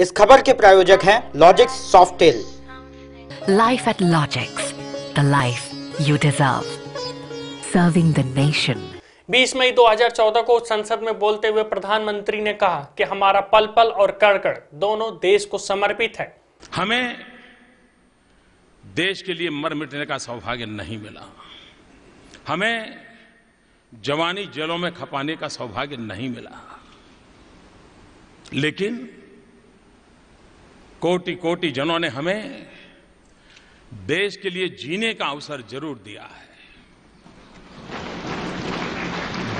इस खबर के प्रायोजक हैं Logix Softel life at Logix the life you deserve serving the nation 20 मई 2014 को संसद में बोलते हुए प्रधानमंत्री ने कहा कि हमारा पल पल और कड़कड़ दोनों देश को समर्पित है हमें देश के लिए मर मिटने का सौभाग्य नहीं मिला हमें जवानी जेलों में खपाने का सौभाग्य नहीं मिला लेकिन कोटि कोटि जनों ने हमें देश के लिए जीने का अवसर जरूर दिया है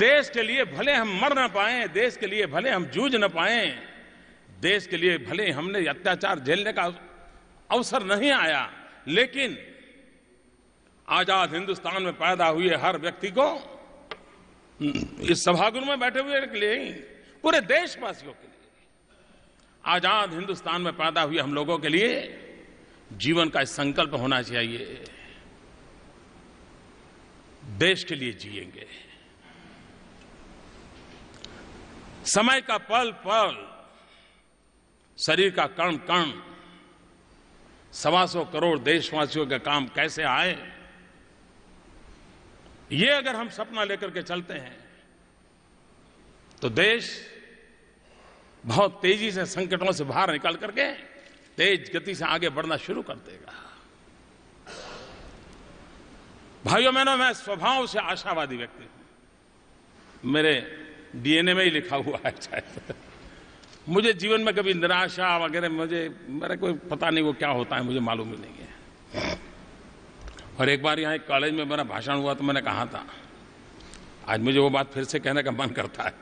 देश के लिए भले हम मर ना पाए देश के लिए भले हम जूझ ना पाए देश के लिए भले हमने अत्याचार झेलने का अवसर नहीं आया लेकिन आजाद हिंदुस्तान में पैदा हुए हर व्यक्ति को इस सभागृह में बैठे हुए के लिए पूरे देशवासियों के आजाद हिंदुस्तान में पैदा हुए हम लोगों के लिए जीवन का संकल्प होना चाहिए देश के लिए जिएंगे समय का पल पल शरीर का कण कण सवा सौ करोड़ देशवासियों के काम कैसे आए ये अगर हम सपना लेकर के चलते हैं तो देश बहुत तेजी से संकटों से बाहर निकल करके तेज गति से आगे बढ़ना शुरू कर देगा भाइयों मैंने मैं स्वभाव से आशावादी व्यक्ति हूं मेरे डीएनए में ही लिखा हुआ है चाहे मुझे जीवन में कभी निराशा वगैरह मुझे मेरा कोई पता नहीं वो क्या होता है मुझे मालूम ही नहीं है और एक बार यहाँ एक कॉलेज में मेरा भाषण हुआ तो मैंने कहा था आज मुझे वो बात फिर से कहने का मन करता है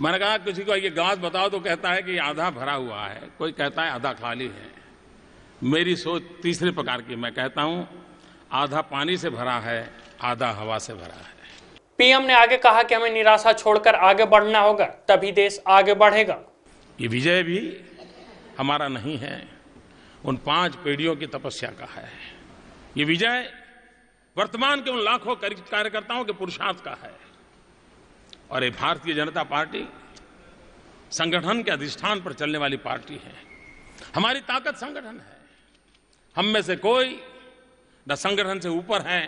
मैंने कहा किसी को ये ग्लास बताओ तो कहता है कि आधा भरा हुआ है कोई कहता है आधा खाली है मेरी सोच तीसरे प्रकार की मैं कहता हूँ आधा पानी से भरा है आधा हवा से भरा है पीएम ने आगे कहा कि हमें निराशा छोड़कर आगे बढ़ना होगा तभी देश आगे बढ़ेगा ये विजय भी हमारा नहीं है उन पांच पीढ़ियों की तपस्या का है ये विजय वर्तमान के उन लाखों कार्यकर्ताओं के पुरुषार्थ का है और ये भारतीय जनता पार्टी संगठन के अधिष्ठान पर चलने वाली पार्टी है हमारी ताकत संगठन है हम में से कोई न संगठन से ऊपर है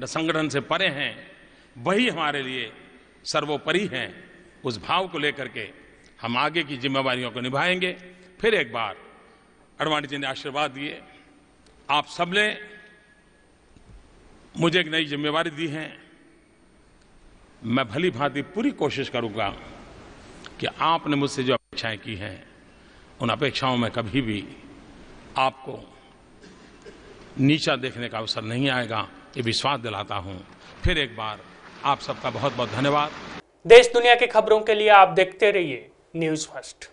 न संगठन से परे हैं वही हमारे लिए सर्वोपरि हैं उस भाव को लेकर के हम आगे की जिम्मेवारियों को निभाएंगे फिर एक बार अडवाणी जी ने आशीर्वाद दिए आप सब ने मुझे एक नई जिम्मेवारी दी है मैं भली भांति पूरी कोशिश करूंगा कि आपने मुझसे जो अपेक्षाएं की हैं उन अपेक्षाओं में कभी भी आपको नीचा देखने का अवसर नहीं आएगा ये विश्वास दिलाता हूं फिर एक बार आप सबका बहुत बहुत धन्यवाद देश दुनिया की खबरों के लिए आप देखते रहिए न्यूज फर्स्ट